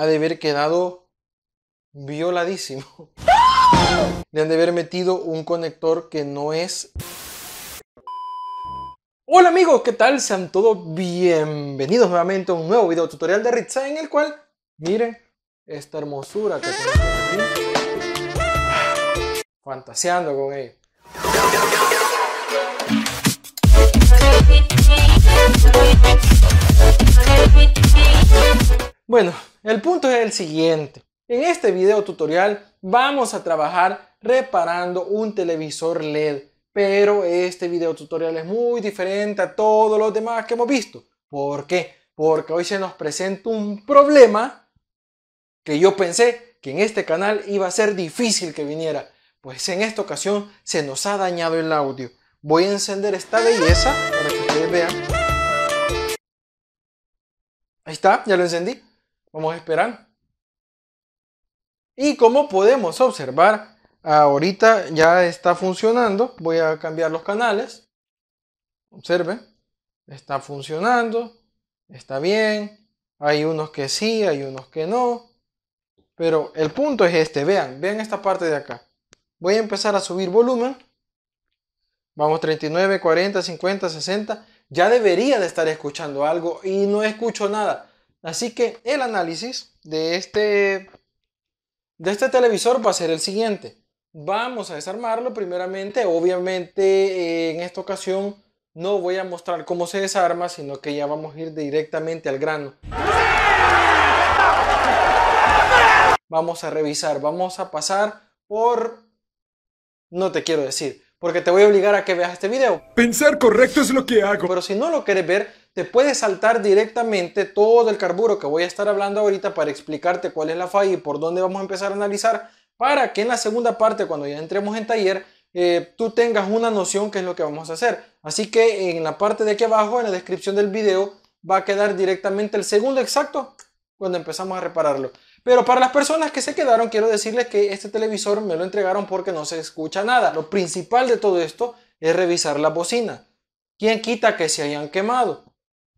ha de haber quedado violadísimo. Le han de haber metido un conector que no es... Hola amigos, ¿qué tal? Sean todos bienvenidos nuevamente a un nuevo video tutorial de Ritza en el cual, miren esta hermosura que tengo aquí. Fantaseando con ella. Bueno, el punto es el siguiente. En este video tutorial vamos a trabajar reparando un televisor LED, pero este video tutorial es muy diferente a todos los demás que hemos visto. ¿Por qué? Porque hoy se nos presenta un problema que yo pensé que en este canal iba a ser difícil que viniera. Pues en esta ocasión se nos ha dañado el audio. Voy a encender esta belleza para que ustedes vean. Ahí está, ya lo encendí. Vamos a esperar. Y como podemos observar, ahorita ya está funcionando. Voy a cambiar los canales. Observen. Está funcionando. Está bien. Hay unos que sí, hay unos que no. Pero el punto es este. Vean, vean esta parte de acá. Voy a empezar a subir volumen. Vamos 39, 40, 50, 60. Ya debería de estar escuchando algo y no escucho nada. Así que el análisis de este, de este televisor va a ser el siguiente. Vamos a desarmarlo primeramente. Obviamente eh, en esta ocasión no voy a mostrar cómo se desarma, sino que ya vamos a ir directamente al grano. Vamos a revisar, vamos a pasar por... No te quiero decir, porque te voy a obligar a que veas este video. Pensar correcto es lo que hago. Pero si no lo quieres ver, te puedes saltar directamente todo el carburo que voy a estar hablando ahorita para explicarte cuál es la falla y por dónde vamos a empezar a analizar para que en la segunda parte, cuando ya entremos en taller, eh, tú tengas una noción qué es lo que vamos a hacer. Así que en la parte de aquí abajo, en la descripción del video, va a quedar directamente el segundo exacto cuando empezamos a repararlo. Pero para las personas que se quedaron, quiero decirles que este televisor me lo entregaron porque no se escucha nada. Lo principal de todo esto es revisar la bocina. ¿Quién quita que se hayan quemado?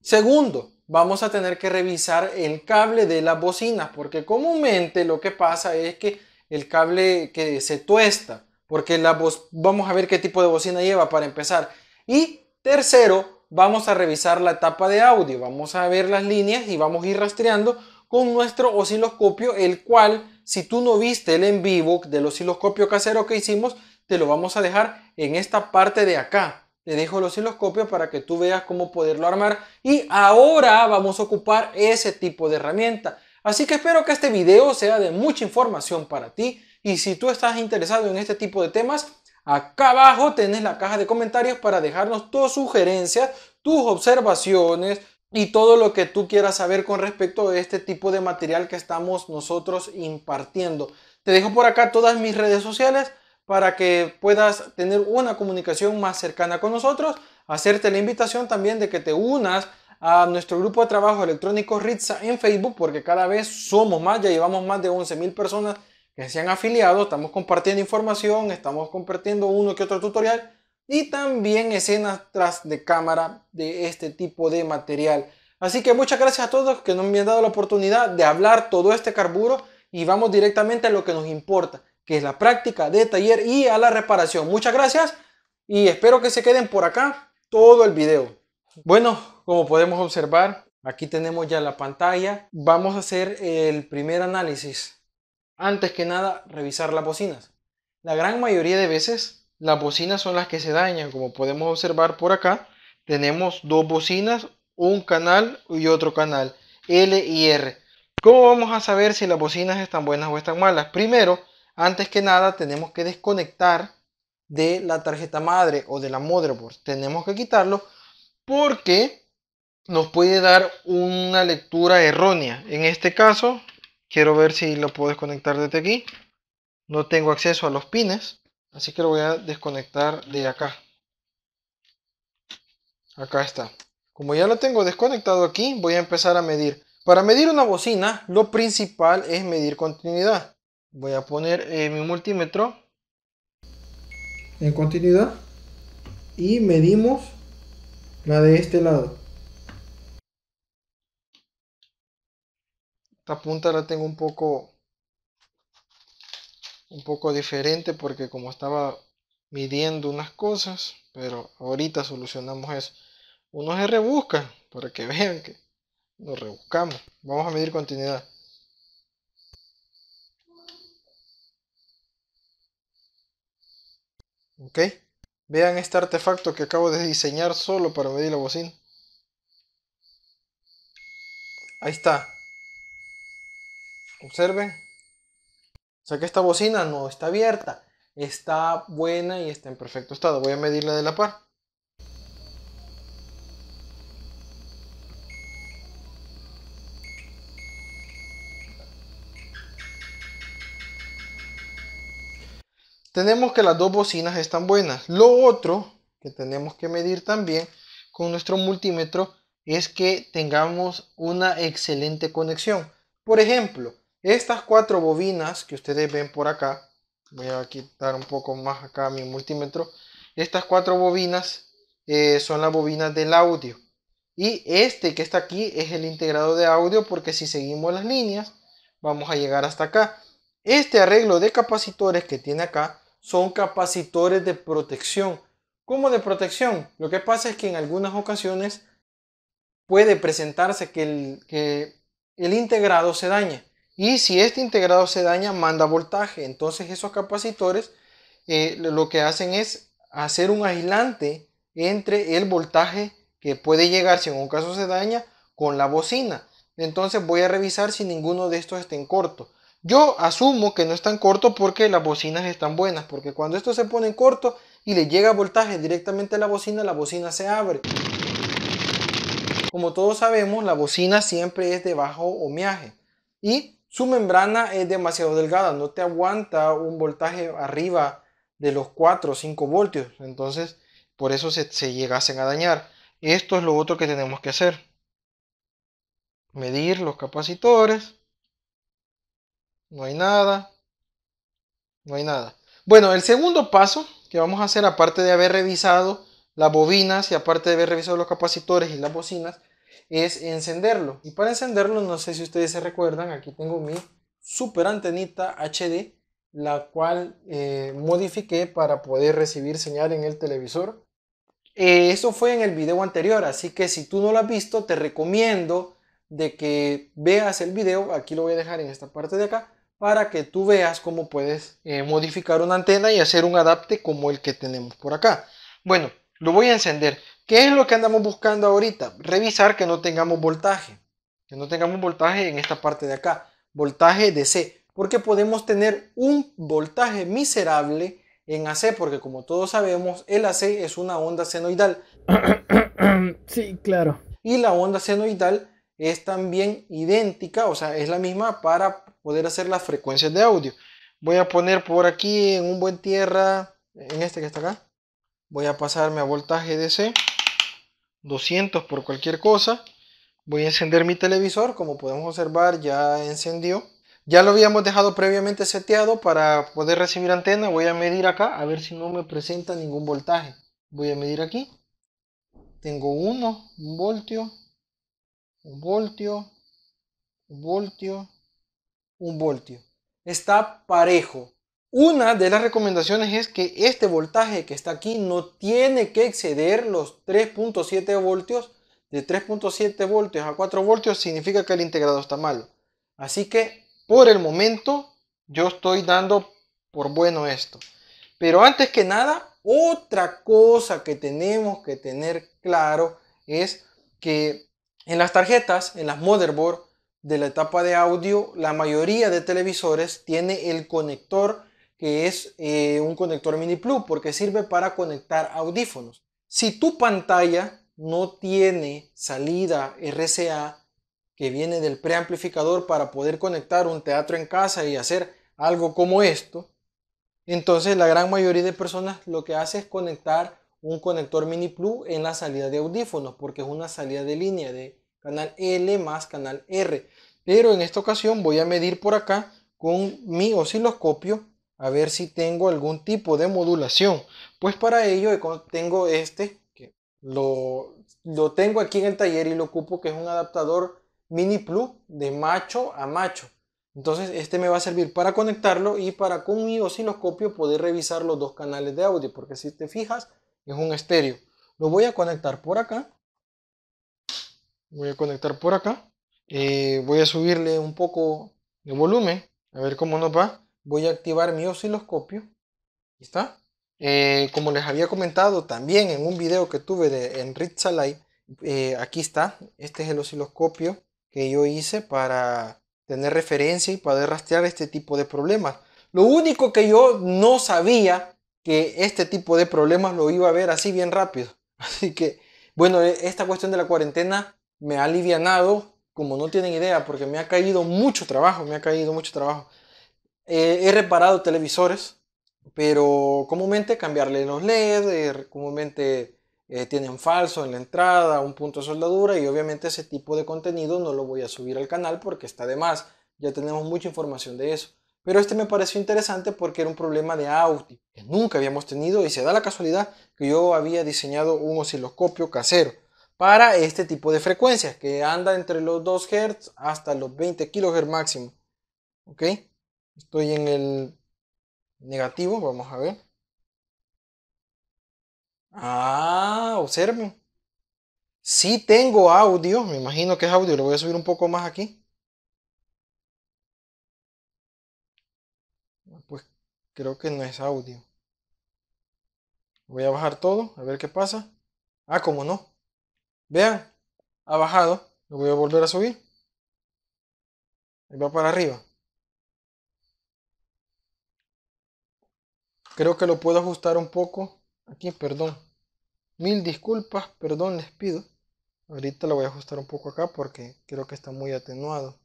Segundo, vamos a tener que revisar el cable de las bocinas, porque comúnmente lo que pasa es que el cable que se tuesta, porque la vamos a ver qué tipo de bocina lleva para empezar. Y tercero, vamos a revisar la etapa de audio, vamos a ver las líneas y vamos a ir rastreando con nuestro osciloscopio, el cual, si tú no viste el en vivo del osciloscopio casero que hicimos, te lo vamos a dejar en esta parte de acá. Te dejo los hiloscopios para que tú veas cómo poderlo armar. Y ahora vamos a ocupar ese tipo de herramienta. Así que espero que este video sea de mucha información para ti. Y si tú estás interesado en este tipo de temas, acá abajo tenés la caja de comentarios para dejarnos tus sugerencias, tus observaciones y todo lo que tú quieras saber con respecto a este tipo de material que estamos nosotros impartiendo. Te dejo por acá todas mis redes sociales para que puedas tener una comunicación más cercana con nosotros. Hacerte la invitación también de que te unas a nuestro grupo de trabajo electrónico Ritza en Facebook, porque cada vez somos más, ya llevamos más de 11.000 personas que se han afiliado, estamos compartiendo información, estamos compartiendo uno que otro tutorial y también escenas tras de cámara de este tipo de material. Así que muchas gracias a todos que nos han dado la oportunidad de hablar todo este carburo y vamos directamente a lo que nos importa, que es la práctica de taller y a la reparación. Muchas gracias y espero que se queden por acá todo el video. Bueno, como podemos observar, aquí tenemos ya la pantalla. Vamos a hacer el primer análisis. Antes que nada, revisar las bocinas. La gran mayoría de veces las bocinas son las que se dañan. Como podemos observar por acá, tenemos dos bocinas, un canal y otro canal, L y R. ¿Cómo vamos a saber si las bocinas están buenas o están malas? Primero, antes que nada tenemos que desconectar de la tarjeta madre o de la motherboard. Tenemos que quitarlo porque nos puede dar una lectura errónea. En este caso, quiero ver si lo puedo desconectar desde aquí. No tengo acceso a los pines, así que lo voy a desconectar de acá. Acá está. Como ya lo tengo desconectado aquí, voy a empezar a medir. Para medir una bocina, lo principal es medir continuidad. Voy a poner eh, mi multímetro en continuidad y medimos la de este lado. Esta punta la tengo un poco un poco diferente porque como estaba midiendo unas cosas, pero ahorita solucionamos eso. Uno se rebusca para que vean que nos rebuscamos. Vamos a medir continuidad. ok vean este artefacto que acabo de diseñar solo para medir la bocina ahí está observen o sea que esta bocina no está abierta está buena y está en perfecto estado voy a medirla de la par tenemos que las dos bocinas están buenas. Lo otro que tenemos que medir también con nuestro multímetro es que tengamos una excelente conexión. Por ejemplo, estas cuatro bobinas que ustedes ven por acá, voy a quitar un poco más acá mi multímetro, estas cuatro bobinas eh, son las bobinas del audio. Y este que está aquí es el integrado de audio porque si seguimos las líneas vamos a llegar hasta acá. Este arreglo de capacitores que tiene acá son capacitores de protección. ¿Cómo de protección? Lo que pasa es que en algunas ocasiones puede presentarse que el, integrado se daña. Y si este integrado se daña, manda voltaje. Entonces esos capacitores eh, lo que hacen es hacer un aislante entre el voltaje que puede llegar si en un caso se daña con la bocina. Entonces voy a revisar si ninguno de estos está en corto. Yo asumo que no es tan corto porque las bocinas están buenas, porque cuando esto se pone en corto y le llega voltaje directamente a la bocina, la bocina se abre. Como todos sabemos, la bocina siempre es de bajo ohmiaje y su membrana es demasiado delgada, no te aguanta un voltaje arriba de los 4 o 5 voltios, entonces por eso se, se llegasen a dañar. Esto es lo otro que tenemos que hacer. Medir los capacitores no hay nada, no hay nada. Bueno, el segundo paso que vamos a hacer, aparte de haber revisado las bobinas y aparte de haber revisado los capacitores y las bocinas, es encenderlo. Y para encenderlo, no sé si ustedes se recuerdan, aquí tengo mi super antenita HD, la cual eh, modifiqué para poder recibir señal en el televisor. Eh, eso fue en el video anterior, así que si tú no lo has visto, te recomiendo de que veas el video. Aquí lo voy a dejar en esta parte de acá para que tú veas cómo puedes eh, modificar una antena y hacer un adapte como el que tenemos por acá. Bueno, lo voy a encender. ¿Qué es lo que andamos buscando ahorita? Revisar que no tengamos voltaje. Que no tengamos voltaje en esta parte de acá. Voltaje DC. Porque podemos tener un voltaje miserable en AC. Porque como todos sabemos, el AC es una onda senoidal. Sí, claro. Y la onda senoidal es también idéntica, o sea, es la misma para poder hacer las frecuencias de audio. Voy a poner por aquí en un buen tierra, en este que está acá, voy a pasarme a voltaje DC, 200 por cualquier cosa. Voy a encender mi televisor, como podemos observar ya encendió. Ya lo habíamos dejado previamente seteado para poder recibir antena. Voy a medir acá a ver si no me presenta ningún voltaje. Voy a medir aquí. Tengo uno un voltio, un voltio, un voltio, un voltio. Está parejo. Una de las recomendaciones es que este voltaje que está aquí no tiene que exceder los 3.7 voltios. De 3.7 voltios a 4 voltios significa que el integrado está malo. Así que por el momento yo estoy dando por bueno esto. Pero antes que nada, otra cosa que tenemos que tener claro es que en las tarjetas, en las motherboard, de la etapa de audio, la mayoría de televisores tiene el conector que es eh, un conector mini plug porque sirve para conectar audífonos. Si tu pantalla no tiene salida RCA que viene del preamplificador para poder conectar un teatro en casa y hacer algo como esto, entonces la gran mayoría de personas lo que hace es conectar un conector mini plug en la salida de audífonos porque es una salida de línea de canal L más canal R. Pero en esta ocasión voy a medir por acá con mi osciloscopio a ver si tengo algún tipo de modulación. Pues para ello tengo este, lo, lo tengo aquí en el taller y lo ocupo, que es un adaptador mini plus de macho a macho. Entonces este me va a servir para conectarlo y para con mi osciloscopio poder revisar los dos canales de audio, porque si te fijas es un estéreo. Lo voy a conectar por acá voy a conectar por acá eh, voy a subirle un poco de volumen a ver cómo nos va voy a activar mi osciloscopio está eh, como les había comentado también en un video que tuve de Enric Salay, eh, aquí está este es el osciloscopio que yo hice para tener referencia y poder rastrear este tipo de problemas lo único que yo no sabía que este tipo de problemas lo iba a ver así bien rápido así que bueno, e, esta cuestión de la cuarentena me ha alivianado, como no tienen idea, porque me ha caído mucho trabajo, me ha caído mucho trabajo. he reparado televisores, pero comúnmente cambiarle los leds, eh, comúnmente eh, tienen falso en la entrada, un punto de soldadura y obviamente ese tipo de contenido no lo voy a subir al canal porque está de más, ya tenemos mucha información de eso. Pero este me pareció interesante porque era un problema de Audi que nunca habíamos tenido y se da la casualidad que yo había diseñado un osciloscopio casero para este tipo de frecuencias que anda entre los 2 Hz hasta los 20 kHz máximo. Ok, estoy en el negativo, vamos a ver. Ah, observen. Si tengo audio, me imagino que es audio, Lo voy a subir un poco más aquí. Pues creo que no es audio. Voy a bajar todo, a ver qué pasa. Ah, como no. Vean, ha bajado. Lo voy a volver a subir. Y va para arriba. Creo que lo puedo ajustar un poco. Aquí, perdón. Mil disculpas, perdón, les pido. Ahorita lo voy a ajustar un poco acá porque creo que está muy atenuado.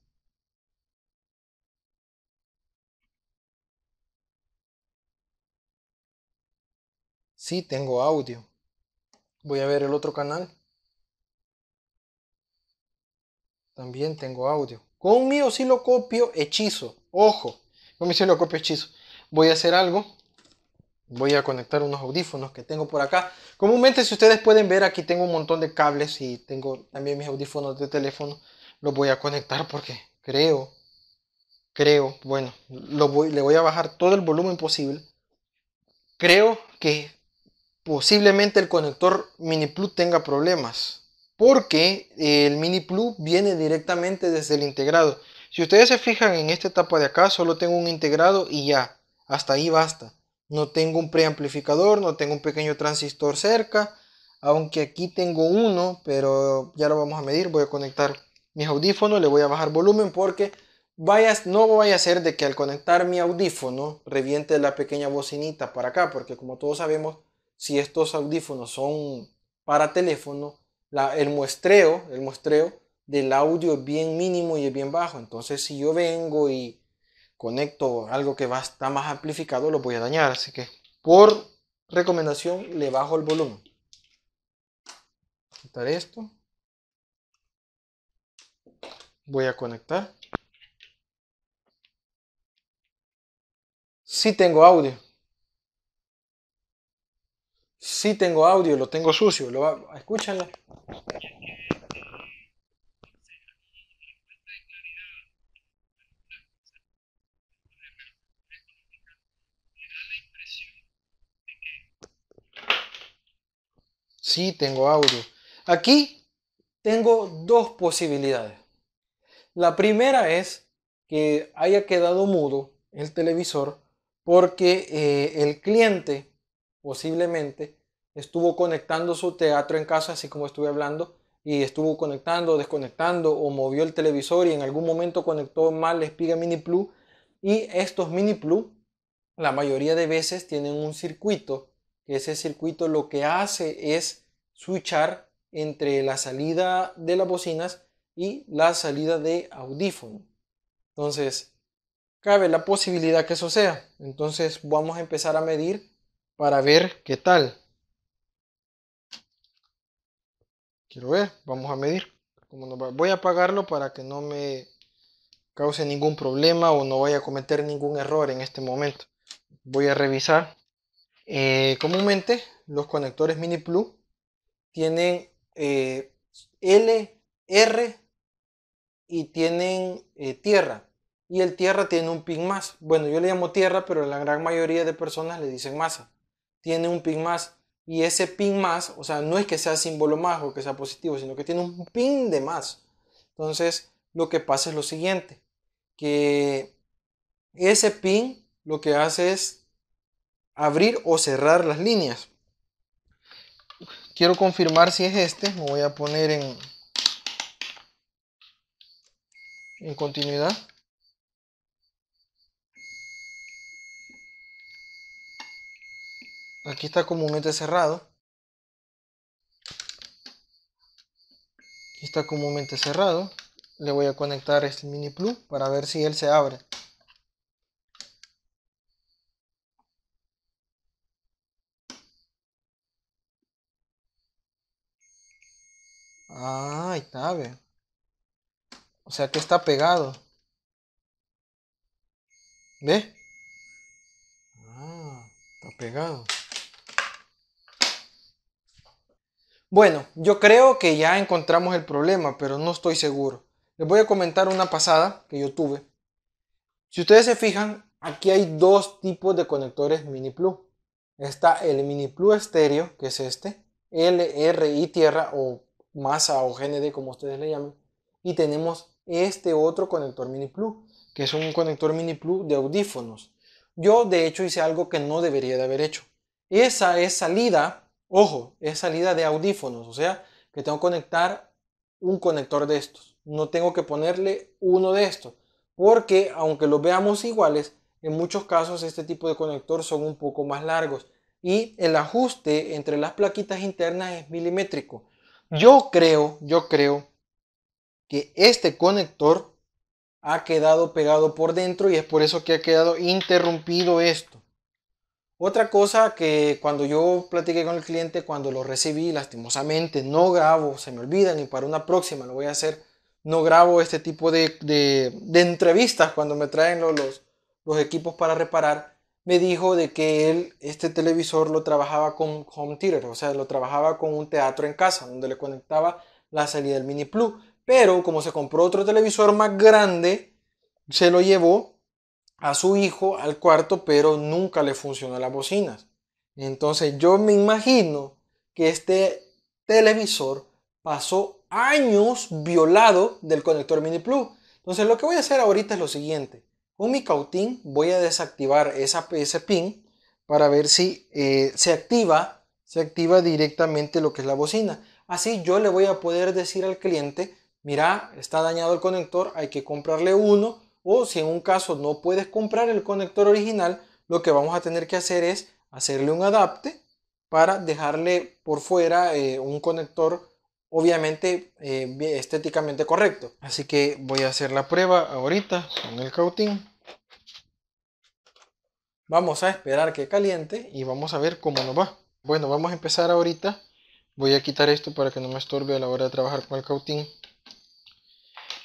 Sí, tengo audio. Voy a ver el otro canal. También tengo audio. Con mi copio hechizo. Ojo, con mi copio hechizo. Voy a hacer algo. Voy a conectar unos audífonos que tengo por acá. Comúnmente, si ustedes pueden ver, aquí tengo un montón de cables y tengo también mis audífonos de teléfono. Los voy a conectar porque creo, creo, bueno, lo le voy a bajar todo el volumen posible. Creo que posiblemente el conector mini plus tenga problemas porque el mini Plus viene directamente desde el integrado. Si ustedes se fijan en esta etapa de acá, solo tengo un integrado y ya, hasta ahí basta. No tengo un preamplificador, no tengo un pequeño transistor cerca, aunque aquí tengo uno, pero ya lo vamos a medir. Voy a conectar mis audífonos, le voy a bajar volumen porque no vaya a ser de que al conectar mi audífono reviente la pequeña bocinita para acá, porque como todos sabemos, si estos audífonos son para teléfono, el muestreo, el muestreo del audio es bien mínimo y es bien bajo. Entonces, si yo vengo y conecto algo que va, está más amplificado, lo voy a dañar. Así que, por recomendación, le bajo el volumen. Quitar esto. Voy a conectar. Si tengo audio. Sí tengo audio, lo tengo sucio. Lo Sí tengo audio. Aquí tengo dos posibilidades. La primera es que haya quedado mudo el televisor porque eh, el cliente posiblemente estuvo conectando su teatro en casa, así como estuve hablando, y estuvo conectando, desconectando o movió el televisor y en algún momento conectó mal el Spiga mini Plus y estos mini Plus, la mayoría de veces tienen un circuito ese circuito lo que hace es switchar entre la salida de las bocinas y la salida de audífono. Entonces, cabe la posibilidad que eso sea. Entonces, vamos a empezar a medir para ver qué tal. Quiero ver, vamos a medir. Voy a apagarlo para que no me cause ningún problema o no vaya a cometer ningún error en este momento. Voy a revisar. Eh, comúnmente los conectores mini plus tienen eh, L, R y tienen eh, tierra. Y el tierra tiene un pin más. Bueno, yo le llamo tierra, pero la gran mayoría de personas le dicen masa tiene un pin más. Y ese pin más, o sea, no es que sea símbolo más o que sea positivo, sino que tiene un pin de más. Entonces, lo que pasa es lo siguiente, que ese pin lo que hace es abrir o cerrar las líneas. Quiero confirmar si es este, me voy a poner en, en continuidad. Aquí está comúnmente cerrado. Aquí está comúnmente cerrado. Le voy a conectar este mini plug para ver si él se abre. Ah, ahí está, ve. O sea que está pegado. ¿Ve? Ah, está pegado. Bueno, yo creo que ya encontramos el problema, pero no estoy seguro. Les voy a comentar una pasada que yo tuve. Si ustedes se fijan, aquí hay dos tipos de conectores mini plug. Está el mini plug estéreo, que es este, y tierra o masa o GND como ustedes le llamen. Y tenemos este otro conector mini plug, que es un conector mini plug de audífonos. Yo de hecho hice algo que no debería de haber hecho. Esa es salida Ojo, es salida de audífonos, o sea que tengo que conectar un conector de estos. No tengo que ponerle uno de estos, porque aunque los veamos iguales, en muchos casos este tipo de conector son un poco más largos y el ajuste entre las plaquitas internas es milimétrico. Yo creo, yo creo que este conector ha quedado pegado por dentro y es por eso que ha quedado interrumpido esto. Otra cosa que cuando yo platiqué con el cliente, cuando lo recibí, lastimosamente no grabo, se me olvida, ni para una próxima lo voy a hacer, no grabo este tipo de, de, entrevistas cuando me traen los, los, equipos para reparar, me dijo de que él este televisor lo trabajaba con home theater, o sea, lo trabajaba con un teatro en casa, donde le conectaba la salida del mini Plus pero como se compró otro televisor más grande, se lo llevó a su hijo al cuarto, pero nunca le funcionó las bocinas. Entonces yo me imagino que este televisor pasó años violado del conector mini plus Entonces lo que voy a hacer ahorita es lo siguiente. Con mi cautín voy a desactivar esa, ese pin para ver si eh, se activa se activa directamente lo que es la bocina. Así yo le voy a poder decir al cliente, mira, está dañado el conector, hay que comprarle uno o si en un caso no puedes comprar el conector original, lo que vamos a tener que hacer es hacerle un adapte para dejarle por fuera eh, un conector obviamente eh, estéticamente correcto. Así que voy a hacer la prueba ahorita con el cautín. Vamos a esperar que caliente y vamos a ver cómo nos va. Bueno, vamos a empezar ahorita. Voy a quitar esto para que no me estorbe a la hora de trabajar con el cautín.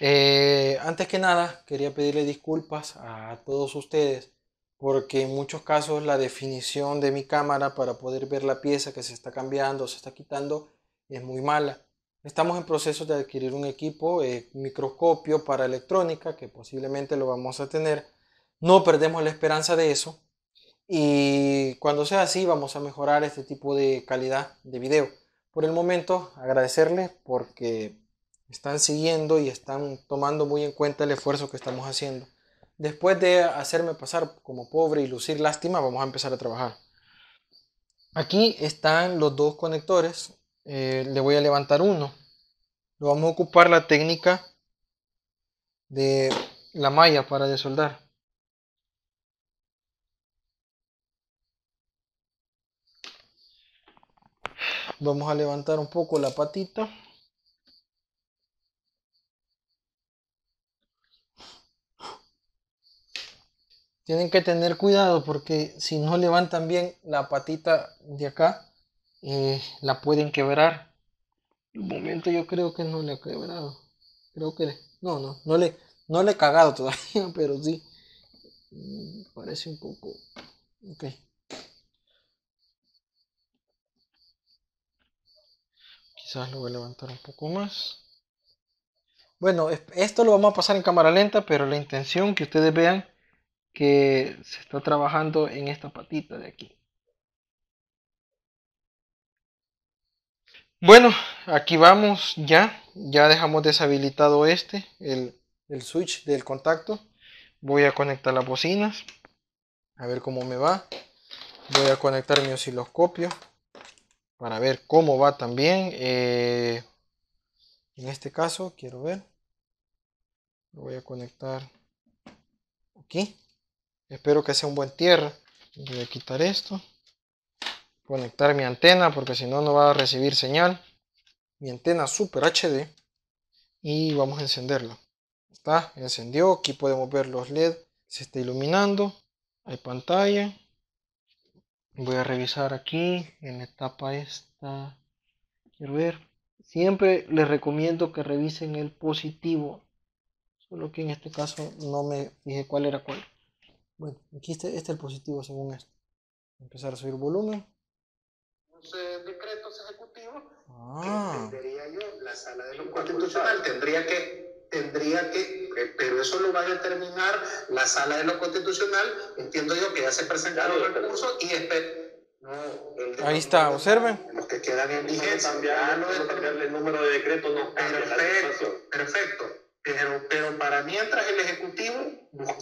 Eh, antes que nada, quería pedirle disculpas a todos ustedes porque en muchos casos la definición de mi cámara para poder ver la pieza que se está cambiando, o se está quitando, es muy mala. Estamos en proceso de adquirir un equipo, eh, microscopio para electrónica, que posiblemente lo vamos a tener. No perdemos la esperanza de eso. Y cuando sea así, vamos a mejorar este tipo de calidad de video. Por el momento, agradecerles porque están siguiendo y están tomando muy en cuenta el esfuerzo que estamos haciendo. Después de hacerme pasar como pobre y lucir lástima, vamos a empezar a trabajar. Aquí están los dos conectores. Eh, le voy a levantar uno. Lo vamos a ocupar la técnica de la malla para desoldar. Vamos a levantar un poco la patita. tienen que tener cuidado porque si no levantan bien la patita de acá, eh, la pueden quebrar. De momento yo creo que no le ha quebrado. Creo que no, no, no le, no le he cagado todavía, pero sí. Mm, parece un poco. Ok. Quizás lo voy a levantar un poco más. Bueno, esto lo vamos a pasar en cámara lenta, pero la intención que ustedes vean que se está trabajando en esta patita de aquí. Bueno, aquí vamos ya. Ya dejamos deshabilitado este, el, switch del contacto. Voy a conectar las bocinas. A ver cómo me va. Voy a conectar mi osciloscopio para ver cómo va también. Eh, en este caso quiero ver. Lo voy a conectar aquí. Espero que sea un buen tierra. Voy a quitar esto. Conectar mi antena porque si no, no va a recibir señal. Mi antena Super HD. Y vamos a encenderla. Está, encendió. Aquí podemos ver los LED. Se está iluminando. Hay pantalla. Voy a revisar aquí en la etapa esta. Quiero ver. Siempre les recomiendo que revisen el positivo. Solo que en este caso no me dije cuál era cuál. Bueno, aquí está este el positivo según esto. Empezar a subir volumen. Entonces, eh, decretos ejecutivos. Ah. Entendería yo, la sala de lo constitucional tendría que, tendría que, eh, pero eso lo va a determinar la sala de lo constitucional. Entiendo yo que ya se presentaron los recursos y espero. Ahí está, observen. Los que quedan en vigencia. Cambiar, el número de decretos no Perfecto, perfecto. Pero, pero para mientras el Ejecutivo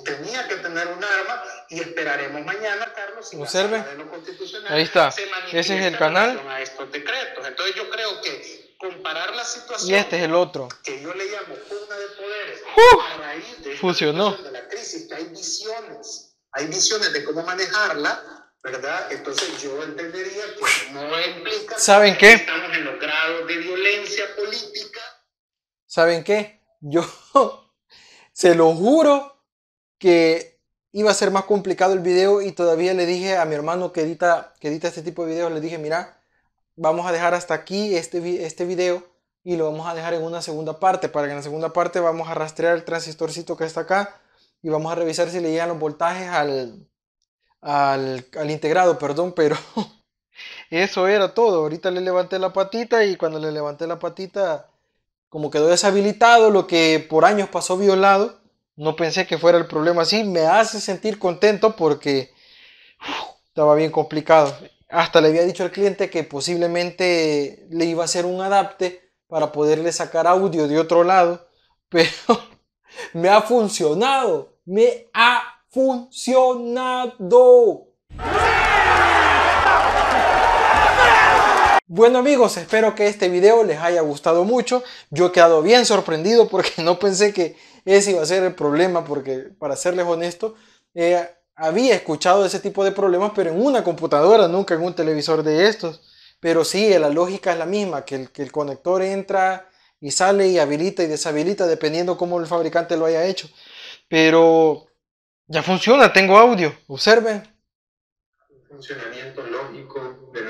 tenía que tener un arma y esperaremos mañana, Carlos, si Observe. La de lo constitucional Ahí está. Se Ese es el canal. A estos decretos. Entonces yo creo que comparar la situación... Y este es el otro. Que yo le llamo una de poderes. Uh, a raíz de funcionó. la crisis, que hay visiones. Hay visiones de cómo manejarla ¿verdad? Entonces yo entendería que no implica ¿Saben qué? estamos en los grados de violencia política. ¿Saben qué? yo se lo juro que iba a ser más complicado el video y todavía le dije a mi hermano que edita, que edita este tipo de videos, le dije, mira, vamos a dejar hasta aquí este, este video y lo vamos a dejar en una segunda parte, para que en la segunda parte vamos a rastrear el transistorcito que está acá y vamos a revisar si le llegan los voltajes al, al, al integrado, perdón, pero eso era todo. Ahorita le levanté la patita y cuando le levanté la patita como quedó deshabilitado, lo que por años pasó violado, no pensé que fuera el problema así, me hace sentir contento porque estaba bien complicado. Hasta le había dicho al cliente que posiblemente le iba a hacer un adapte para poderle sacar audio de otro lado, pero me ha funcionado, me ha funcionado. Bueno amigos, espero que este video les haya gustado mucho. Yo he quedado bien sorprendido porque no pensé que ese iba a ser el problema porque, para serles honesto, eh, había escuchado ese tipo de problemas, pero en una computadora, nunca en un televisor de estos. Pero sí, la lógica es la misma, que el, que el conector entra y sale y habilita y deshabilita dependiendo cómo el fabricante lo haya hecho. Pero ya funciona, tengo audio, observen funcionamiento lógico de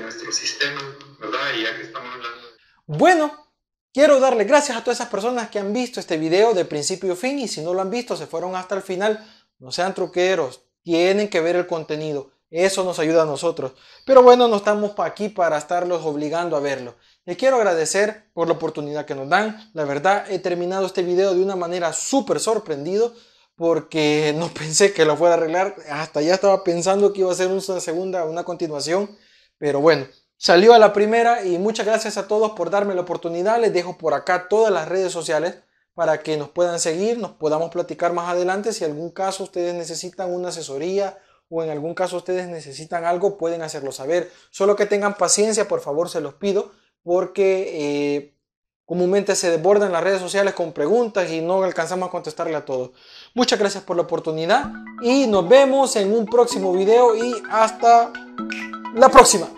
nuestro, sistema, ¿verdad? ya que estamos hablando. Bueno. Quiero darle gracias a todas esas personas que han visto este video de principio a fin y si no lo han visto, se fueron hasta el final. No sean truqueros, tienen que ver el contenido. Eso nos ayuda a nosotros. Pero bueno, no estamos aquí para estarlos obligando a verlo. Les quiero agradecer por la oportunidad que nos dan. La verdad, he terminado este video de una manera súper sorprendido porque no pensé que lo fuera a arreglar. Hasta ya estaba pensando que iba a ser una segunda, una continuación. Pero bueno, salió a la primera y muchas gracias a todos por darme la oportunidad. Les dejo por acá todas las redes sociales para que nos puedan seguir, nos podamos platicar más adelante. Si en algún caso ustedes necesitan una asesoría o en algún caso ustedes necesitan algo, pueden hacerlo saber. Solo que tengan paciencia, por favor, se los pido, porque eh, Comúnmente se desbordan las redes sociales con preguntas y no alcanzamos a contestarle a todos. Muchas gracias por la oportunidad y nos vemos en un próximo video y hasta la próxima.